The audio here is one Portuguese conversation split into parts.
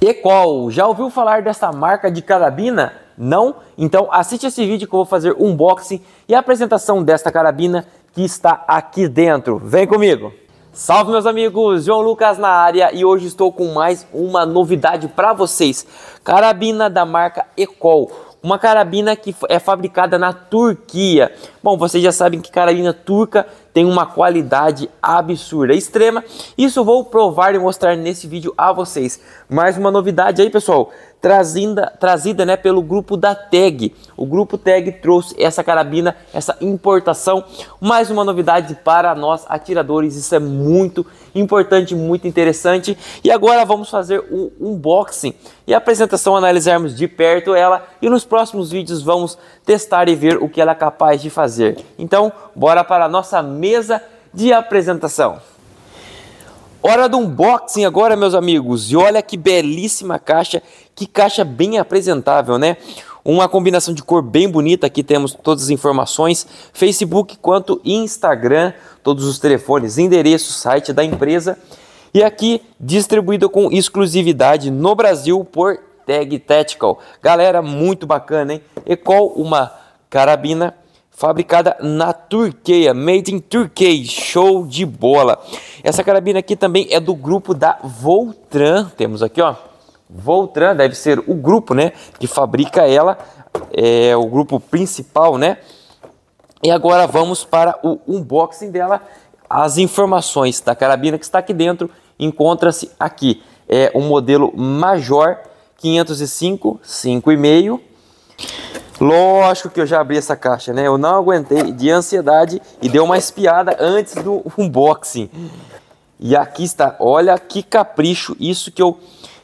Ecol, já ouviu falar dessa marca de carabina? Não? Então assiste esse vídeo que eu vou fazer unboxing e a apresentação desta carabina que está aqui dentro. Vem comigo! Salve meus amigos, João Lucas na área e hoje estou com mais uma novidade para vocês. Carabina da marca Ecol, uma carabina que é fabricada na Turquia. Bom, vocês já sabem que carabina turca tem uma qualidade absurda, é extrema. Isso eu vou provar e mostrar nesse vídeo a vocês. Mais uma novidade aí, pessoal trazida, trazida né, pelo grupo da Teg. O grupo Teg trouxe essa carabina, essa importação, mais uma novidade para nós atiradores. Isso é muito importante, muito interessante. E agora vamos fazer o unboxing e a apresentação, analisarmos de perto ela e nos próximos vídeos vamos testar e ver o que ela é capaz de fazer. Então, bora para a nossa mesa de apresentação. Hora do unboxing agora, meus amigos. E olha que belíssima caixa, que caixa bem apresentável, né? Uma combinação de cor bem bonita, aqui temos todas as informações, Facebook quanto Instagram, todos os telefones, endereço, site da empresa. E aqui distribuído com exclusividade no Brasil por Tag Tactical. Galera, muito bacana, hein? Ecol, uma carabina fabricada na Turquia, made in Turkey, show de bola. Essa carabina aqui também é do grupo da Voltran, temos aqui ó, Voltran deve ser o grupo né, que fabrica ela, é o grupo principal né. E agora vamos para o unboxing dela, as informações da carabina que está aqui dentro encontra-se aqui, é um modelo Major 505, 5,5 Lógico que eu já abri essa caixa, né? Eu não aguentei de ansiedade e deu uma espiada antes do unboxing. E aqui está, olha que capricho, isso que eu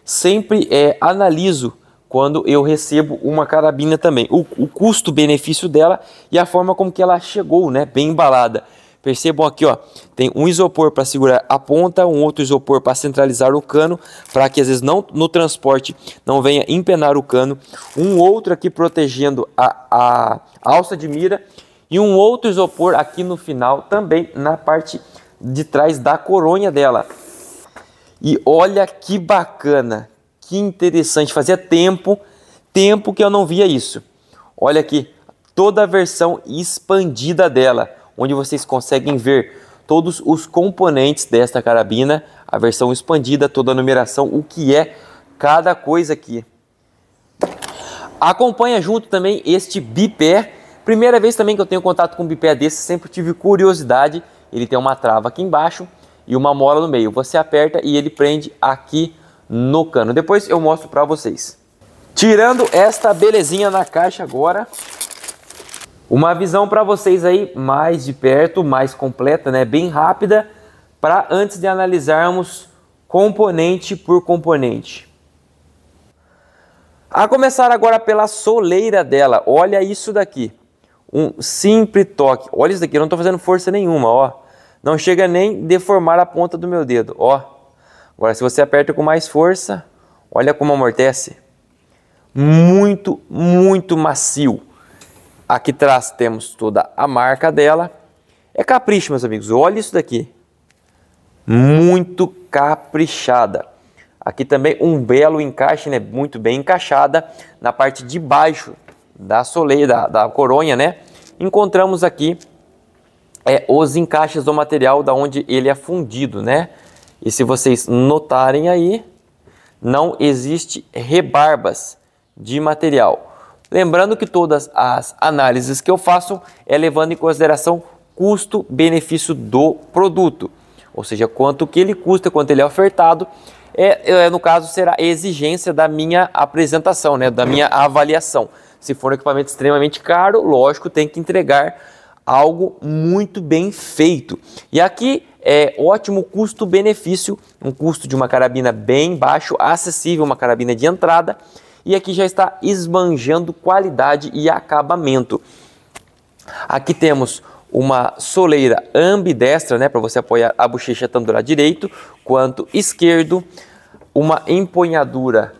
sempre é, analiso quando eu recebo uma carabina também. O, o custo-benefício dela e a forma como que ela chegou, né? Bem embalada. Percebam aqui, ó, tem um isopor para segurar a ponta, um outro isopor para centralizar o cano, para que às vezes não, no transporte não venha empenar o cano, um outro aqui protegendo a, a, a alça de mira e um outro isopor aqui no final também na parte de trás da coronha dela. E olha que bacana, que interessante, fazia tempo, tempo que eu não via isso. Olha aqui, toda a versão expandida dela onde vocês conseguem ver todos os componentes desta carabina, a versão expandida, toda a numeração, o que é cada coisa aqui. Acompanha junto também este bipé. Primeira vez também que eu tenho contato com um bipé desse, sempre tive curiosidade. Ele tem uma trava aqui embaixo e uma mola no meio. Você aperta e ele prende aqui no cano. Depois eu mostro para vocês. Tirando esta belezinha na caixa agora, uma visão para vocês aí mais de perto, mais completa, né? bem rápida, para antes de analisarmos componente por componente. A começar agora pela soleira dela. Olha isso daqui. Um simples toque. Olha isso daqui, eu não estou fazendo força nenhuma, ó. Não chega nem deformar a ponta do meu dedo, ó. Agora, se você aperta com mais força, olha como amortece. Muito, muito macio. Aqui atrás temos toda a marca dela. É capricho, meus amigos. Olha isso daqui. Muito caprichada. Aqui também um belo encaixe, né? Muito bem encaixada na parte de baixo da soleira, da, da coronha, né? Encontramos aqui é, os encaixes do material da onde ele é fundido, né? E se vocês notarem aí, não existe rebarbas de material. Lembrando que todas as análises que eu faço é levando em consideração custo-benefício do produto, ou seja, quanto que ele custa, quanto ele é ofertado, é, é, no caso será a exigência da minha apresentação, né, da minha avaliação. Se for um equipamento extremamente caro, lógico, tem que entregar algo muito bem feito. E aqui é ótimo custo-benefício, um custo de uma carabina bem baixo, acessível, uma carabina de entrada e aqui já está esbanjando qualidade e acabamento. Aqui temos uma soleira ambidestra, né, para você apoiar a bochecha tanto do lado direito quanto esquerdo, uma empunhadura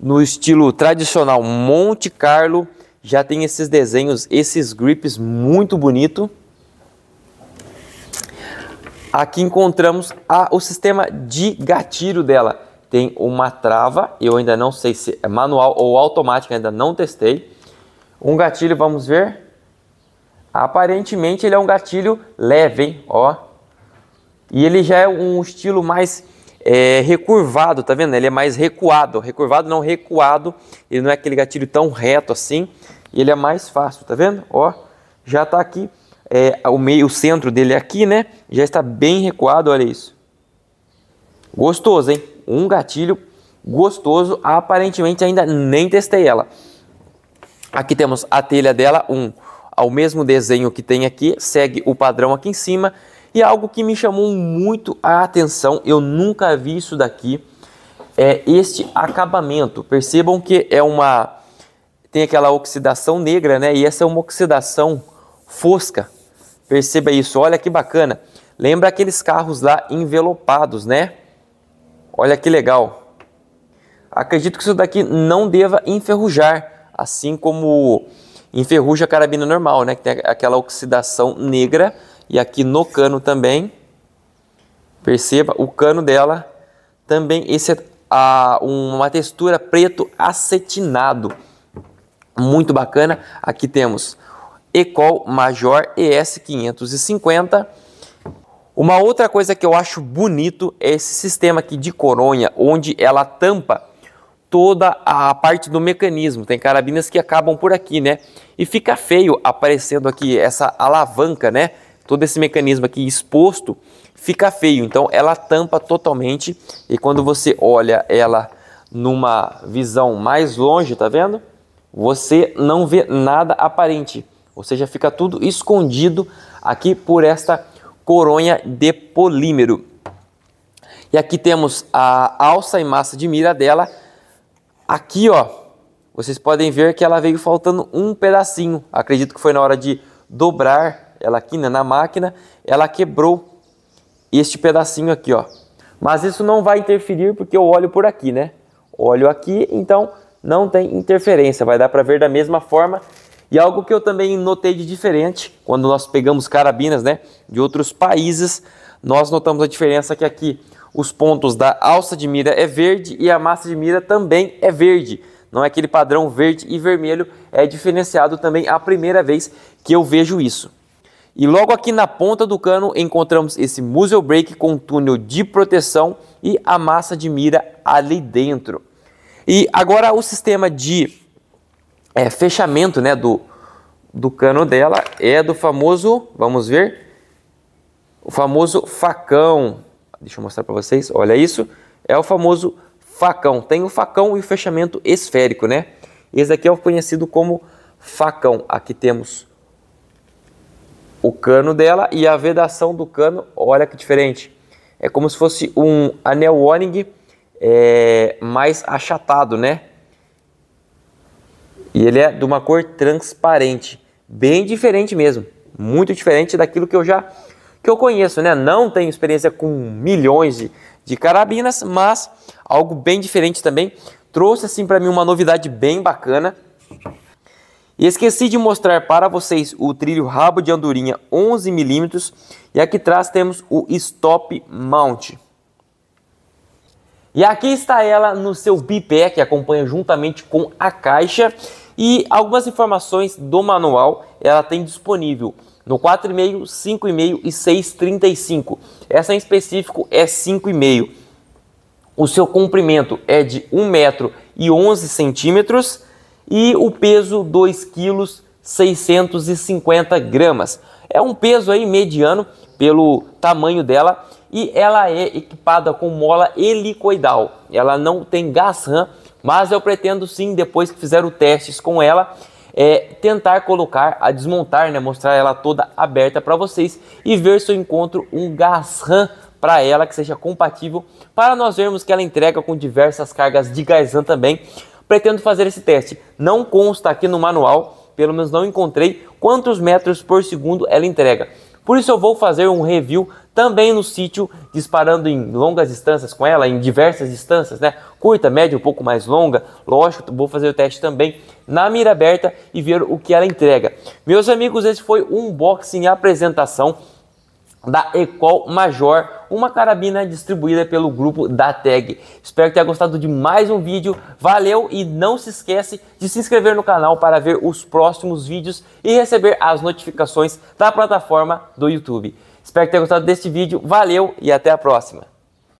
no estilo tradicional Monte Carlo, já tem esses desenhos, esses grips muito bonito. Aqui encontramos a, o sistema de gatilho dela, tem uma trava, eu ainda não sei se é manual ou automática, ainda não testei. Um gatilho, vamos ver. Aparentemente ele é um gatilho leve, hein? ó. E ele já é um estilo mais é, recurvado, tá vendo? Ele é mais recuado, recurvado não recuado. Ele não é aquele gatilho tão reto assim. Ele é mais fácil, tá vendo? Ó, já tá aqui é, o meio, o centro dele é aqui, né? Já está bem recuado, olha isso. Gostoso, hein? um gatilho gostoso. Aparentemente ainda nem testei ela. Aqui temos a telha dela, um ao mesmo desenho que tem aqui, segue o padrão aqui em cima. E algo que me chamou muito a atenção, eu nunca vi isso daqui, é este acabamento. Percebam que é uma tem aquela oxidação negra, né? E essa é uma oxidação fosca. Perceba isso, olha que bacana. Lembra aqueles carros lá envelopados, né? Olha que legal. Acredito que isso daqui não deva enferrujar, assim como enferruja a carabina normal, né? Que tem aquela oxidação negra. E aqui no cano também, perceba, o cano dela também esse é a, uma textura preto acetinado. Muito bacana. Aqui temos Ecol Major ES550 uma outra coisa que eu acho bonito é esse sistema aqui de coronha, onde ela tampa toda a parte do mecanismo. Tem carabinas que acabam por aqui, né? E fica feio aparecendo aqui essa alavanca, né? Todo esse mecanismo aqui exposto fica feio. Então ela tampa totalmente e quando você olha ela numa visão mais longe, tá vendo? Você não vê nada aparente. Ou seja, fica tudo escondido aqui por esta coronha de polímero. E aqui temos a alça e massa de mira dela. Aqui, ó, vocês podem ver que ela veio faltando um pedacinho. Acredito que foi na hora de dobrar ela aqui né, na máquina, ela quebrou este pedacinho aqui, ó. Mas isso não vai interferir porque eu olho por aqui, né? Olho aqui, então não tem interferência, vai dar para ver da mesma forma e algo que eu também notei de diferente, quando nós pegamos carabinas né, de outros países, nós notamos a diferença que aqui os pontos da alça de mira é verde e a massa de mira também é verde. Não é aquele padrão verde e vermelho, é diferenciado também a primeira vez que eu vejo isso. E logo aqui na ponta do cano encontramos esse muzzle brake com túnel de proteção e a massa de mira ali dentro. E agora o sistema de é, fechamento né, do, do cano dela é do famoso, vamos ver, o famoso facão. Deixa eu mostrar para vocês, olha isso, é o famoso facão. Tem o facão e o fechamento esférico, né? Esse aqui é o conhecido como facão. Aqui temos o cano dela e a vedação do cano, olha que diferente. É como se fosse um anel Onig é, mais achatado, né? E ele é de uma cor transparente, bem diferente mesmo, muito diferente daquilo que eu já que eu conheço, né? Não tenho experiência com milhões de, de carabinas, mas algo bem diferente também. Trouxe assim para mim uma novidade bem bacana. E esqueci de mostrar para vocês o trilho rabo de andorinha 11 mm e aqui atrás temos o stop mount. E aqui está ela no seu bipé que acompanha juntamente com a caixa. E algumas informações do manual ela tem disponível no 4,5, 5,5 e 6,35. Essa em específico é 5,5. O seu comprimento é de 1 metro e 11 centímetros e o peso 2 kg 650 gramas. É um peso aí mediano pelo tamanho dela e ela é equipada com mola helicoidal ela não tem gas RAM, mas eu pretendo sim, depois que fizer os testes com ela, é, tentar colocar, a desmontar, né, mostrar ela toda aberta para vocês e ver se eu encontro um gas RAM para ela que seja compatível, para nós vermos que ela entrega com diversas cargas de gas RAM também. Pretendo fazer esse teste. Não consta aqui no manual, pelo menos não encontrei quantos metros por segundo ela entrega. Por isso eu vou fazer um review também no sítio, disparando em longas distâncias com ela, em diversas distâncias, né? Curta, média, um pouco mais longa. Lógico, vou fazer o teste também na mira aberta e ver o que ela entrega. Meus amigos, esse foi um unboxing e apresentação da Ecol Major, uma carabina distribuída pelo grupo da Tag. Espero que tenha gostado de mais um vídeo. Valeu e não se esquece de se inscrever no canal para ver os próximos vídeos e receber as notificações da plataforma do YouTube. Espero que tenha gostado deste vídeo. Valeu e até a próxima.